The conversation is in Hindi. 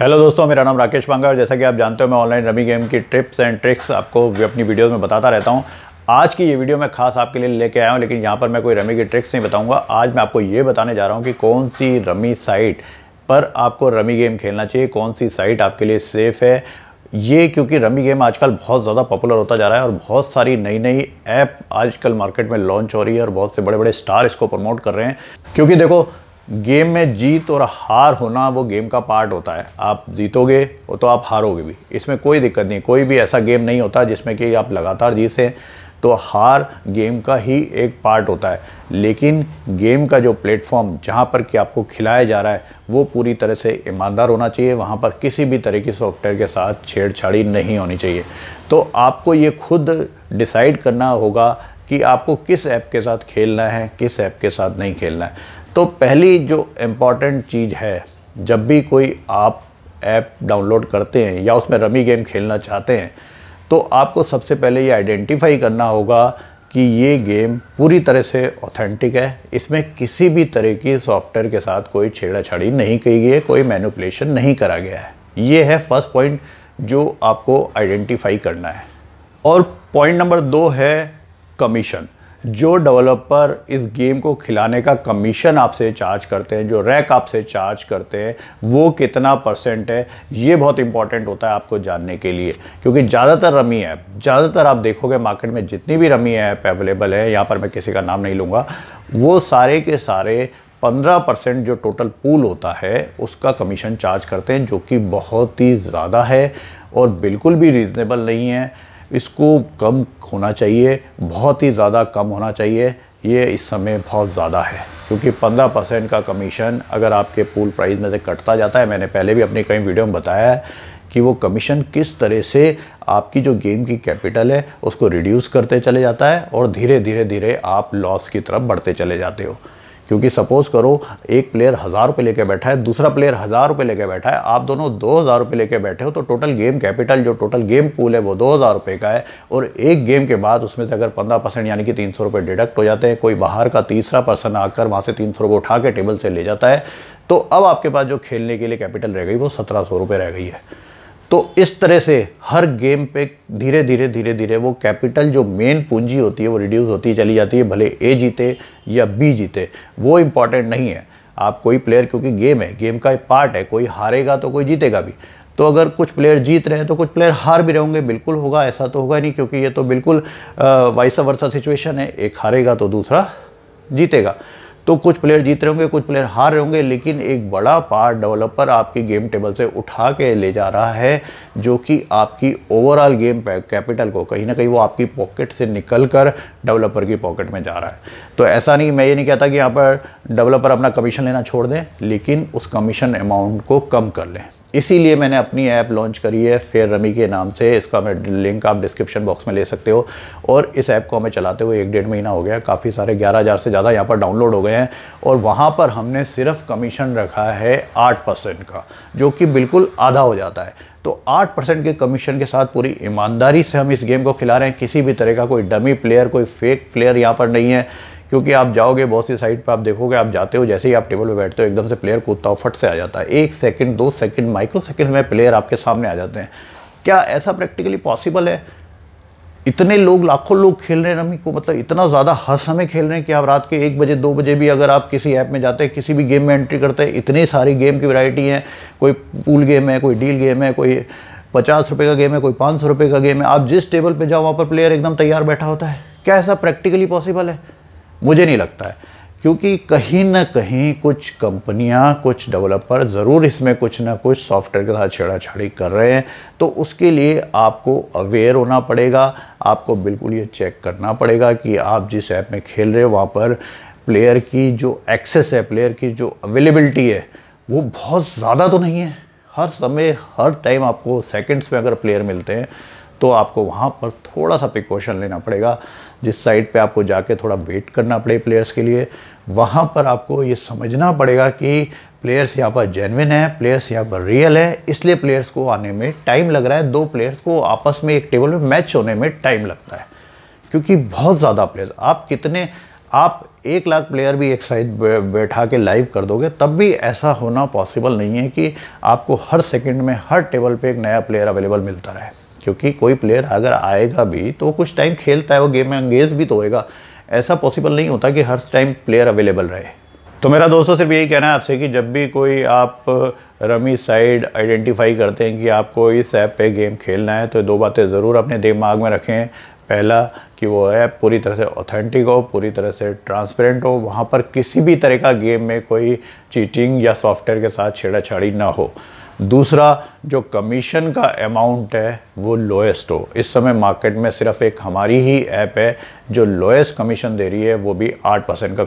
हेलो दोस्तों मेरा नाम राकेश पांगा और जैसा कि आप जानते हो मैं ऑनलाइन रमी गेम की ट्रिप्स एंड ट्रिक्स आपको अपनी वीडियोस में बताता रहता हूं आज की ये वीडियो मैं खास आपके लिए लेके आया हूं लेकिन यहाँ पर मैं कोई रमी की ट्रिक्स नहीं बताऊंगा आज मैं आपको ये बताने जा रहा हूँ कि कौन सी रमी साइट पर आपको रमी गेम खेलना चाहिए कौन सी साइट आपके लिए सेफ़ है ये क्योंकि रमी गेम आजकल बहुत ज़्यादा पॉपुलर होता जा रहा है और बहुत सारी नई नई ऐप आजकल मार्केट में लॉन्च हो रही है और बहुत से बड़े बड़े स्टार इसको प्रमोट कर रहे हैं क्योंकि देखो गेम में जीत और हार होना वो गेम का पार्ट होता है आप जीतोगे तो आप हारोगे भी इसमें कोई दिक्कत नहीं कोई भी ऐसा गेम नहीं होता जिसमें कि आप लगातार जीतें तो हार गेम का ही एक पार्ट होता है लेकिन गेम का जो प्लेटफॉर्म जहाँ पर कि आपको खिलाया जा रहा है वो पूरी तरह से ईमानदार होना चाहिए वहाँ पर किसी भी तरह की सॉफ्टवेयर के साथ छेड़छाड़ी नहीं होनी चाहिए तो आपको ये खुद डिसाइड करना होगा कि आपको किस ऐप के साथ खेलना है किस ऐप के साथ नहीं खेलना है तो पहली जो इम्पॉर्टेंट चीज़ है जब भी कोई आप ऐप डाउनलोड करते हैं या उसमें रमी गेम खेलना चाहते हैं तो आपको सबसे पहले ये आइडेंटिफाई करना होगा कि ये गेम पूरी तरह से ऑथेंटिक है इसमें किसी भी तरह की सॉफ्टवेयर के साथ कोई छेड़ाछाड़ी नहीं की गई है कोई मैनुपलेशन नहीं करा गया है ये है फर्स्ट पॉइंट जो आपको आइडेंटिफाई करना है और पॉइंट नंबर दो है कमीशन जो डेवलपर इस गेम को खिलाने का कमीशन आपसे चार्ज करते हैं जो रैक आपसे चार्ज करते हैं वो कितना परसेंट है ये बहुत इंपॉर्टेंट होता है आपको जानने के लिए क्योंकि ज़्यादातर रमी ऐप ज़्यादातर आप देखोगे मार्केट में जितनी भी रमी ऐप अवेलेबल है यहाँ पर मैं किसी का नाम नहीं लूँगा वो सारे के सारे 15 परसेंट जो टोटल पूल होता है उसका कमीशन चार्ज करते हैं जो कि बहुत ही ज़्यादा है और बिल्कुल भी रीज़नेबल नहीं है इसको कम होना चाहिए बहुत ही ज़्यादा कम होना चाहिए ये इस समय बहुत ज़्यादा है क्योंकि 15 परसेंट का कमीशन अगर आपके पूल प्राइस में से कटता जाता है मैंने पहले भी अपनी कई वीडियो में बताया है कि वो कमीशन किस तरह से आपकी जो गेम की कैपिटल है उसको रिड्यूस करते चले जाता है और धीरे धीरे धीरे आप लॉस की तरफ बढ़ते चले जाते हो क्योंकि सपोज़ करो एक प्लेयर हज़ार रुपये लेके बैठा है दूसरा प्लेयर हज़ार रुपये लेके बैठा है आप दोनों दो हज़ार रुपये लेके बैठे हो तो टोटल गेम कैपिटल जो टोटल गेम पूल है वो दो हज़ार रुपये का है और एक गेम के बाद उसमें से अगर पंद्रह परसेंट यानी कि तीन सौ रुपये डिडक्ट हो जाते हैं कोई बाहर का तीसरा पर्सन आकर वहाँ से तीन सौ रुपये उठा के टेबल से ले जाता है तो अब आपके पास जो खेलने के लिए कैपिटल रह गई वो सत्रह सौ रुपये रह गई है तो इस तरह से हर गेम पे धीरे धीरे धीरे धीरे वो कैपिटल जो मेन पूंजी होती है वो रिड्यूस होती चली जाती है भले ए जीते या बी जीते वो इम्पॉर्टेंट नहीं है आप कोई प्लेयर क्योंकि गेम है गेम का एक पार्ट है कोई हारेगा तो कोई जीतेगा भी तो अगर कुछ प्लेयर जीत रहे हैं तो कुछ प्लेयर हार भी रहेंगे होंगे बिल्कुल होगा ऐसा तो होगा नहीं क्योंकि ये तो बिल्कुल वाइसा वर्षा सिचुएशन है एक हारेगा तो दूसरा जीतेगा तो कुछ प्लेयर जीत रहे होंगे कुछ प्लेयर हार रहे होंगे लेकिन एक बड़ा पार्ट डेवलपर आपकी गेम टेबल से उठा के ले जा रहा है जो कि आपकी ओवरऑल गेम कैपिटल को कहीं ना कहीं वो आपकी पॉकेट से निकल कर डेवलपर की पॉकेट में जा रहा है तो ऐसा नहीं मैं ये नहीं कहता कि यहाँ पर डेवलपर अपना कमीशन लेना छोड़ दें लेकिन उस कमीशन अमाउंट को कम कर लें इसीलिए मैंने अपनी ऐप लॉन्च करी है फेयर रमी के नाम से इसका मैं लिंक आप डिस्क्रिप्शन बॉक्स में ले सकते हो और इस ऐप को हमें चलाते हुए एक डेढ़ महीना हो गया काफ़ी सारे ग्यारह हज़ार से ज़्यादा यहाँ पर डाउनलोड हो गए हैं और वहाँ पर हमने सिर्फ कमीशन रखा है आठ परसेंट का जो कि बिल्कुल आधा हो जाता है तो आठ परसेंट के कमीशन के साथ पूरी ईमानदारी से हम इस गेम को खिला रहे हैं किसी भी तरह का कोई डमी प्लेयर कोई फेक प्लेयर यहाँ पर नहीं है क्योंकि आप जाओगे बहुत सी साइड पर आप देखोगे आप जाते हो जैसे ही आप टेबल पर बैठते हो एकदम से प्लेयर कूदता हो फट से आ जाता है एक सेकंड दो सेकंड माइक्रो सेकंड में प्लेयर आपके सामने आ जाते हैं क्या ऐसा प्रैक्टिकली पॉसिबल है इतने लोग लाखों लोग खेल रहे हैं रमी को मतलब इतना ज़्यादा हर समय खेल रहे हैं कि आप रात के एक बजे दो बजे भी अगर आप किसी ऐप में जाते हैं किसी भी गेम में एंट्री करते हैं इतनी सारी गेम की वैरायटी है कोई पूल गेम है कोई डील गेम है कोई पचास रुपये का गेम है कोई पाँच सौ रुपये का गेम है आप जिस टेबल पर जाओ वहाँ पर प्लेयर एकदम तैयार बैठा होता है क्या ऐसा प्रैक्टिकली पॉसिबल है मुझे नहीं लगता है क्योंकि कहीं ना कहीं कुछ कंपनियां कुछ डेवलपर ज़रूर इसमें कुछ ना कुछ सॉफ्टवेयर के साथ छेड़ाछाड़ी कर रहे हैं तो उसके लिए आपको अवेयर होना पड़ेगा आपको बिल्कुल ये चेक करना पड़ेगा कि आप जिस ऐप में खेल रहे हो वहाँ पर प्लेयर की जो एक्सेस है प्लेयर की जो अवेलेबिलिटी है वो बहुत ज़्यादा तो नहीं है हर समय हर टाइम आपको सेकेंड्स में अगर प्लेयर मिलते हैं तो आपको वहाँ पर थोड़ा सा प्रिकॉशन लेना पड़ेगा जिस साइड पे आपको जाके थोड़ा वेट करना पड़े प्लेयर्स के लिए वहाँ पर आपको ये समझना पड़ेगा कि प्लेयर्स यहाँ पर जेनविन है प्लेयर्स यहाँ पर रियल है इसलिए प्लेयर्स को आने में टाइम लग रहा है दो प्लेयर्स को आपस में एक टेबल में मैच होने में टाइम लगता है क्योंकि बहुत ज़्यादा प्लेयर्स आप कितने आप एक लाख प्लेयर भी एक साइड बैठा के लाइव कर दोगे तब भी ऐसा होना पॉसिबल नहीं है कि आपको हर सेकंड में हर टेबल पे एक नया प्लेयर अवेलेबल मिलता रहे क्योंकि कोई प्लेयर अगर आएगा भी तो कुछ टाइम खेलता है वो गेम में अंगेज भी तो होएगा ऐसा पॉसिबल नहीं होता कि हर टाइम प्लेयर अवेलेबल रहे तो मेरा दोस्तों सिर्फ यही कहना है आपसे कि जब भी कोई आप रमी साइड आइडेंटिफाई करते हैं कि आपको इस ऐप पे गेम खेलना है तो दो बातें ज़रूर अपने दिमाग में रखें पहला कि वो ऐप पूरी तरह से ऑथेंटिक हो पूरी तरह से ट्रांसपेरेंट हो वहाँ पर किसी भी तरह का गेम में कोई चीटिंग या सॉफ्टवेयर के साथ छेड़ाछाड़ी ना हो दूसरा जो कमीशन का अमाउंट है वो लोएस्ट हो इस समय मार्केट में सिर्फ एक हमारी ही ऐप है जो लोएस्ट कमीशन दे रही है वो भी आठ परसेंट का